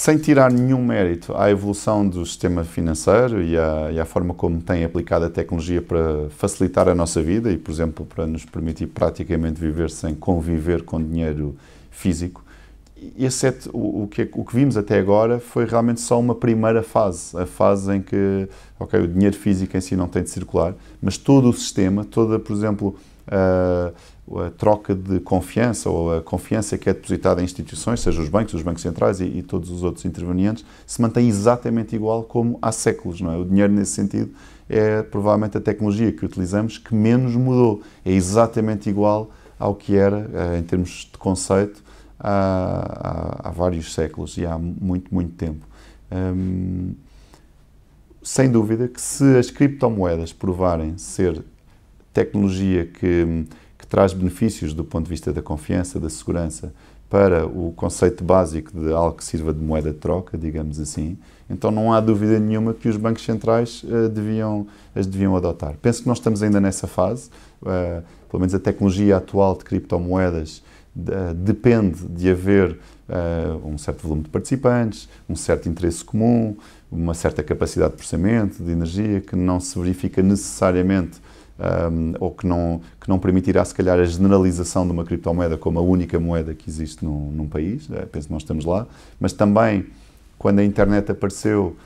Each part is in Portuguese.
sem tirar nenhum mérito à evolução do sistema financeiro e à, e à, forma como tem aplicado a tecnologia para facilitar a nossa vida e, por exemplo, para nos permitir praticamente viver sem conviver com dinheiro físico, exceto é o, o, que, é, o que vimos até agora foi realmente só uma primeira fase, a fase em que, ok, o dinheiro físico em si não tem de circular, mas todo o sistema, toda, por exemplo, a, a, troca de confiança ou a confiança que é depositada em instituições, seja os bancos, os bancos centrais e, e, todos os outros intervenientes, se mantém exatamente igual como há séculos. Não é? O dinheiro, nesse sentido, é provavelmente a tecnologia que utilizamos que menos mudou. É exatamente igual ao que era, eh, em termos de conceito, há, há, há vários séculos e há muito, muito tempo. Hum, sem dúvida que se as criptomoedas provarem ser tecnologia que, que traz benefícios do ponto de vista da confiança, da segurança, para o conceito básico de algo que sirva de moeda de troca, digamos assim, então não há dúvida nenhuma que os bancos centrais uh, deviam, as deviam adotar. Penso que nós estamos ainda nessa fase, uh, pelo menos a tecnologia atual de criptomoedas uh, depende de haver um certo volume de participantes, um certo interesse comum, uma certa capacidade de processamento, de energia, que não se verifica necessariamente um, ou que não, que não permitirá, se calhar, a generalização de uma criptomoeda como a única moeda que existe num, num país. É, penso que nós estamos lá. Mas também, quando a internet apareceu,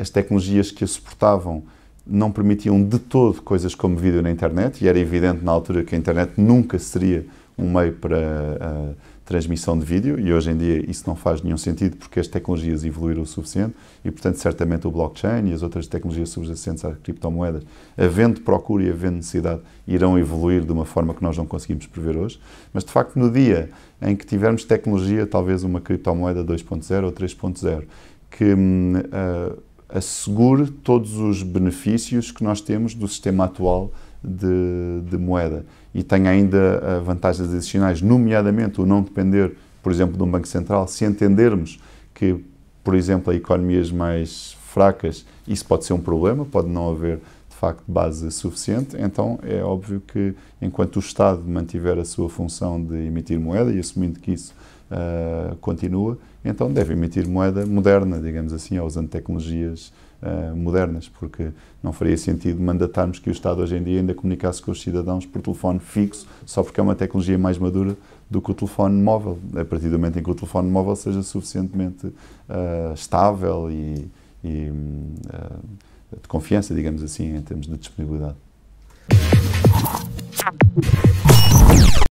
as tecnologias que a suportavam não permitiam de todo coisas como vídeo na internet, e era evidente na altura que a internet nunca seria um meio para. Uh, transmissão de vídeo e hoje em dia isso não faz nenhum sentido porque as tecnologias evoluíram o suficiente e, portanto, certamente o blockchain e as outras tecnologias subjacentes às criptomoedas, havendo procura e havendo necessidade, irão evoluir de uma forma que nós não conseguimos prever hoje. Mas, de facto, no dia em que tivermos tecnologia, talvez uma criptomoeda 2.0 ou 3.0, que uh, assegure todos os benefícios que nós temos do sistema atual de, de moeda e tenha ainda vantagens adicionais, nomeadamente o não depender, por exemplo, de um banco central, se entendermos que, por exemplo, a economias mais fracas, isso pode ser um problema, pode não haver de facto base suficiente, então é óbvio que enquanto o Estado mantiver a sua função de emitir moeda, e assumindo que isso uh, continua, então deve emitir moeda moderna, digamos assim, ou usando tecnologias uh, modernas, porque não faria sentido mandatarmos que o Estado hoje em dia ainda comunicasse com os cidadãos por telefone fixo, só porque é uma tecnologia mais madura do que o telefone móvel, a partir do momento em que o telefone móvel seja suficientemente uh, estável e, e de confiança, digamos assim, em termos de disponibilidade.